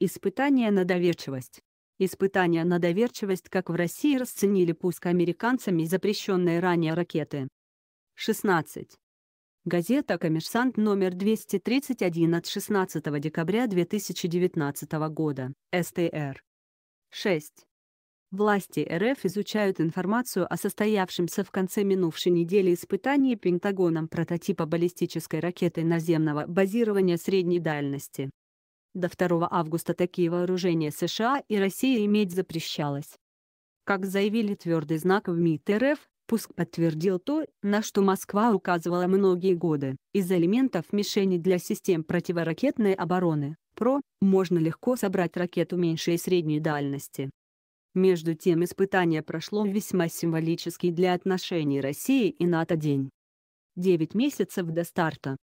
Испытание на доверчивость. Испытания на доверчивость, как в России, расценили пуск американцами запрещенные ранее ракеты. 16. Газета «Коммерсант» номер 231 от 16 декабря 2019 года. СТР. 6. Власти РФ изучают информацию о состоявшемся в конце минувшей недели испытании Пентагоном прототипа баллистической ракеты наземного базирования средней дальности. До 2 августа такие вооружения США и Россия иметь запрещалось. Как заявили твердый знак в МИД РФ, Пуск подтвердил то, на что Москва указывала многие годы. Из элементов мишени для систем противоракетной обороны, ПРО, можно легко собрать ракету меньшей и средней дальности. Между тем испытание прошло весьма символический для отношений России и НАТО день. 9 месяцев до старта,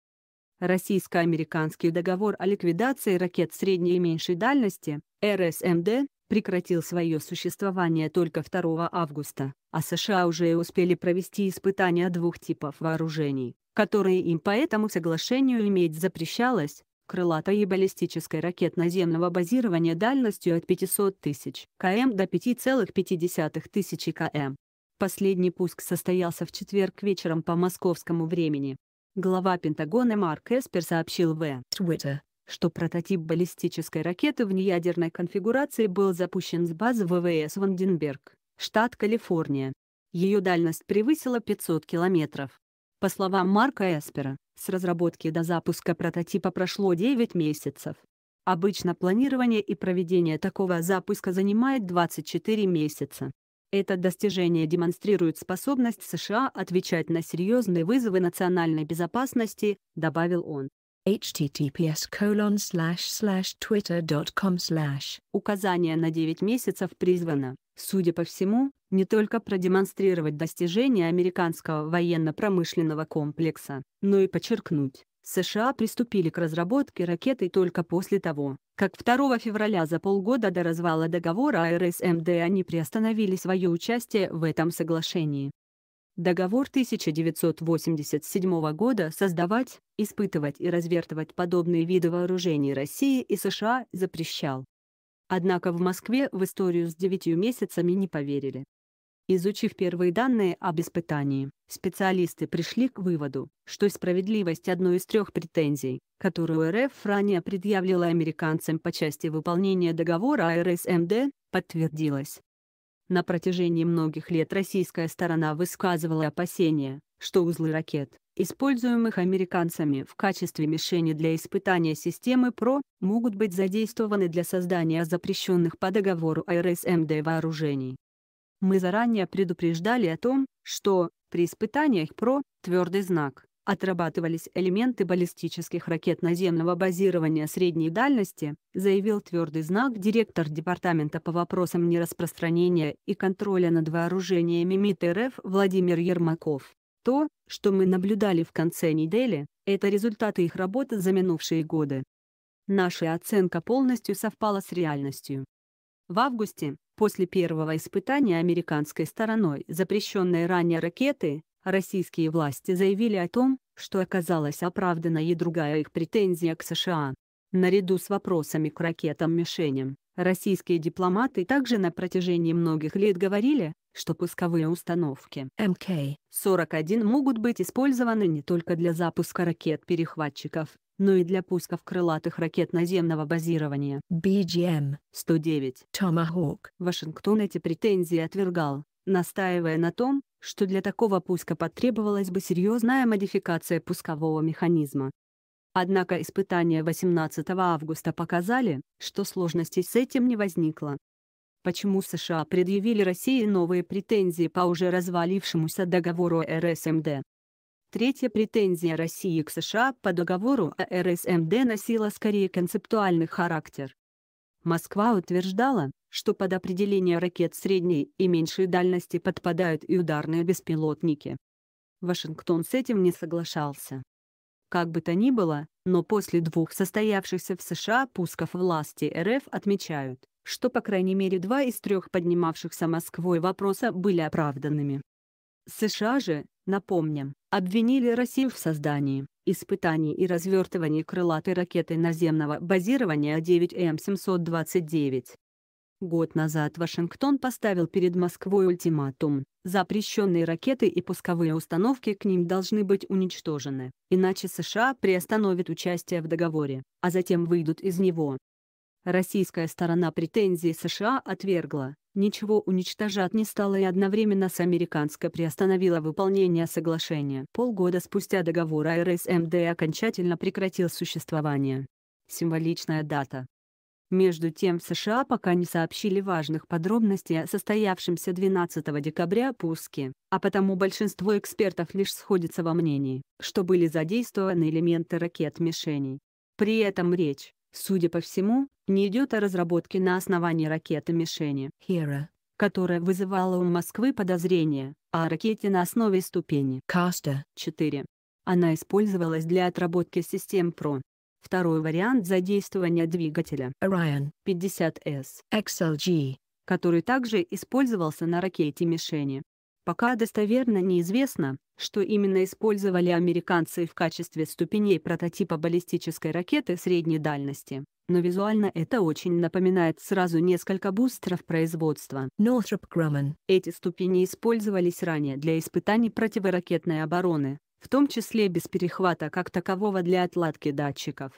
Российско-американский договор о ликвидации ракет средней и меньшей дальности, РСМД, эм прекратил свое существование только 2 августа, а США уже успели провести испытания двух типов вооружений, которые им по этому соглашению иметь запрещалось, крылатой и баллистической ракет наземного базирования дальностью от 500 тысяч км до 5,5 тысячи км. Последний пуск состоялся в четверг вечером по московскому времени. Глава Пентагона Марк Эспер сообщил в Twitter, что прототип баллистической ракеты в неядерной конфигурации был запущен с базы ВВС Ванденберг, штат Калифорния. Ее дальность превысила 500 километров. По словам Марка Эспера, с разработки до запуска прототипа прошло 9 месяцев. Обычно планирование и проведение такого запуска занимает 24 месяца. Это достижение демонстрирует способность США отвечать на серьезные вызовы национальной безопасности, добавил он https colon slash slash twitter.com slash. Указание на 9 месяцев призвано, судя по всему, не только продемонстрировать достижения американского военно-промышленного комплекса, но и подчеркнуть, США приступили к разработке ракеты только после того, как 2 февраля за полгода до развала договора о РСМД они приостановили свое участие в этом соглашении. Договор 1987 года создавать, испытывать и развертывать подобные виды вооружений России и США запрещал. Однако в Москве в историю с девятью месяцами не поверили. Изучив первые данные об испытании, специалисты пришли к выводу, что справедливость одной из трех претензий, которую РФ ранее предъявила американцам по части выполнения договора РСМД, эм подтвердилась. На протяжении многих лет российская сторона высказывала опасения, что узлы ракет, используемых американцами в качестве мишени для испытания системы ПРО, могут быть задействованы для создания запрещенных по договору РСМД эм вооружений. Мы заранее предупреждали о том, что при испытаниях ПРО «Твердый знак» отрабатывались элементы баллистических ракет наземного базирования средней дальности, заявил твердый знак директор Департамента по вопросам нераспространения и контроля над вооружениями МИД РФ Владимир Ермаков. То, что мы наблюдали в конце недели, это результаты их работы за минувшие годы. Наша оценка полностью совпала с реальностью. В августе, после первого испытания американской стороной запрещенной ранее ракеты, российские власти заявили о том, что оказалась оправдана и другая их претензия к США. Наряду с вопросами к ракетам-мишеням, российские дипломаты также на протяжении многих лет говорили, что пусковые установки МК-41 могут быть использованы не только для запуска ракет-перехватчиков, но ну и для пусков крылатых ракет наземного базирования. BGM-109 эм. Tomahawk. Вашингтон эти претензии отвергал, настаивая на том, что для такого пуска потребовалась бы серьезная модификация пускового механизма. Однако испытания 18 августа показали, что сложностей с этим не возникло. Почему США предъявили России новые претензии по уже развалившемуся договору РСМД? Третья претензия России к США по договору о э РСМД носила скорее концептуальный характер. Москва утверждала, что под определение ракет средней и меньшей дальности подпадают и ударные беспилотники. Вашингтон с этим не соглашался. Как бы то ни было, но после двух состоявшихся в США пусков власти РФ отмечают, что по крайней мере два из трех поднимавшихся Москвой вопроса были оправданными. США же, напомним, обвинили Россию в создании, испытании и развертывании крылатой ракеты наземного базирования 9М729. Год назад Вашингтон поставил перед Москвой ультиматум, запрещенные ракеты и пусковые установки к ним должны быть уничтожены, иначе США приостановят участие в договоре, а затем выйдут из него. Российская сторона претензии США отвергла, ничего уничтожать не стало и одновременно с американской приостановила выполнение соглашения. Полгода спустя договор РСМД окончательно прекратил существование. Символичная дата. Между тем в США пока не сообщили важных подробностей о состоявшемся 12 декабря пуске, а потому большинство экспертов лишь сходится во мнении, что были задействованы элементы ракет-мишеней. При этом речь, судя по всему, не идет о разработке на основании ракеты-мишени «Хера», которая вызывала у Москвы подозрения, а о ракете на основе ступени «Каста» 4. Она использовалась для отработки систем ПРО. Второй вариант задействования двигателя Orion 50S XLG, который также использовался на ракете-мишени. Пока достоверно неизвестно, что именно использовали американцы в качестве ступеней прототипа баллистической ракеты средней дальности но визуально это очень напоминает сразу несколько бустеров производства. Northrop Grumman. Эти ступени использовались ранее для испытаний противоракетной обороны, в том числе без перехвата как такового для отладки датчиков.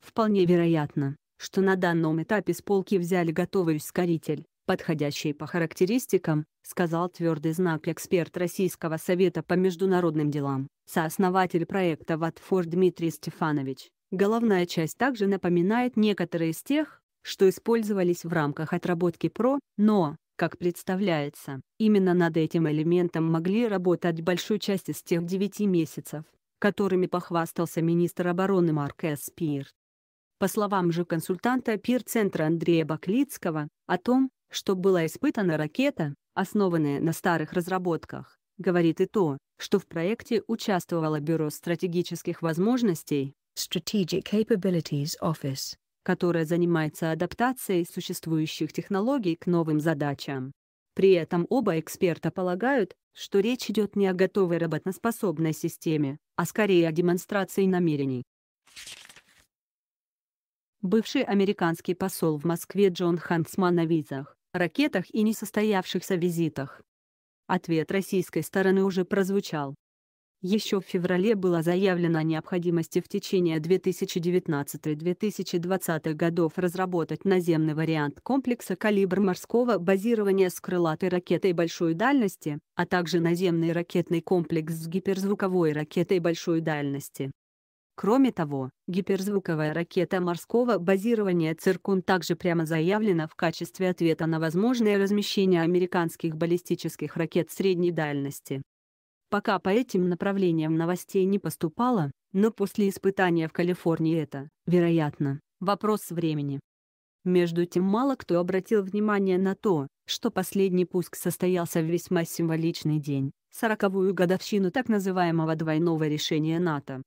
Вполне вероятно, что на данном этапе с полки взяли готовый ускоритель, подходящий по характеристикам, сказал твердый знак эксперт Российского совета по международным делам, сооснователь проекта Ватфор Дмитрий Стефанович. Головная часть также напоминает некоторые из тех, что использовались в рамках отработки PRO, но, как представляется, именно над этим элементом могли работать большую часть из тех 9 месяцев, которыми похвастался министр обороны Марк Эспир. По словам же консультанта пир-центра Андрея Баклицкого, о том, что была испытана ракета, основанная на старых разработках, говорит и то, что в проекте участвовало Бюро стратегических возможностей, Strategic Capabilities Office, которая занимается адаптацией существующих технологий к новым задачам. При этом оба эксперта полагают, что речь идет не о готовой работоспособной системе, а скорее о демонстрации намерений. Бывший американский посол в Москве Джон Хансман на визах, ракетах и несостоявшихся визитах. Ответ российской стороны уже прозвучал. Еще в феврале было заявлено о необходимости в течение 2019-2020 годов разработать наземный вариант комплекса «Калибр» морского базирования с крылатой ракетой большой дальности, а также наземный ракетный комплекс с гиперзвуковой ракетой большой дальности. Кроме того, гиперзвуковая ракета морского базирования «Циркун» также прямо заявлена в качестве ответа на возможное размещение американских баллистических ракет средней дальности. Пока по этим направлениям новостей не поступало, но после испытания в Калифорнии это, вероятно, вопрос времени. Между тем мало кто обратил внимание на то, что последний пуск состоялся в весьма символичный день, сороковую годовщину так называемого двойного решения НАТО.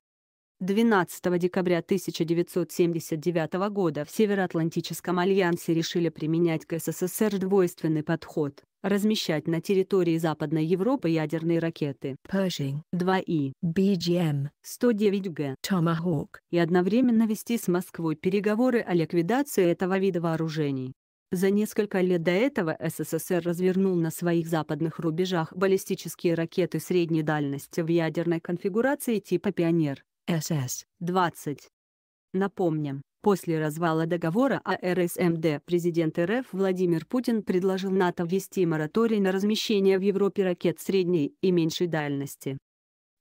12 декабря 1979 года в Североатлантическом альянсе решили применять к СССР двойственный подход размещать на территории Западной Европы ядерные ракеты Pershing 2И, BGM 109Г, Tomahawk и одновременно вести с Москвой переговоры о ликвидации этого вида вооружений. За несколько лет до этого СССР развернул на своих западных рубежах баллистические ракеты средней дальности в ядерной конфигурации типа «Пионер» СС-20. Напомним, после развала договора о РСМД президент РФ Владимир Путин предложил НАТО ввести мораторий на размещение в Европе ракет средней и меньшей дальности.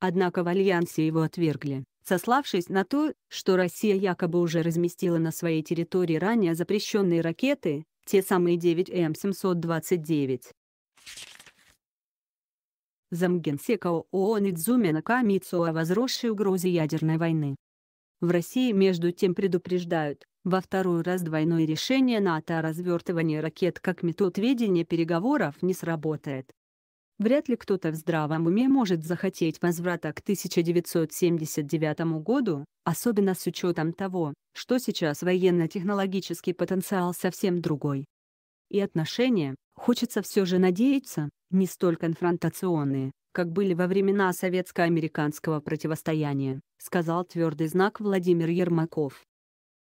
Однако в Альянсе его отвергли, сославшись на то, что Россия якобы уже разместила на своей территории ранее запрещенные ракеты, те самые 9М729. Замгенсека ООН Идзуми Накамицу о возросшей угрозе ядерной войны. В России между тем предупреждают, во второй раз двойное решение НАТО о развертывании ракет как метод ведения переговоров не сработает. Вряд ли кто-то в здравом уме может захотеть возврата к 1979 году, особенно с учетом того, что сейчас военно-технологический потенциал совсем другой. И отношения, хочется все же надеяться, не столь конфронтационные, как были во времена советско-американского противостояния, сказал твердый знак Владимир Ермаков.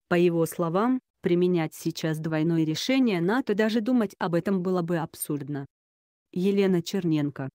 По его словам, применять сейчас двойное решение НАТО даже думать об этом было бы абсурдно. Елена Черненко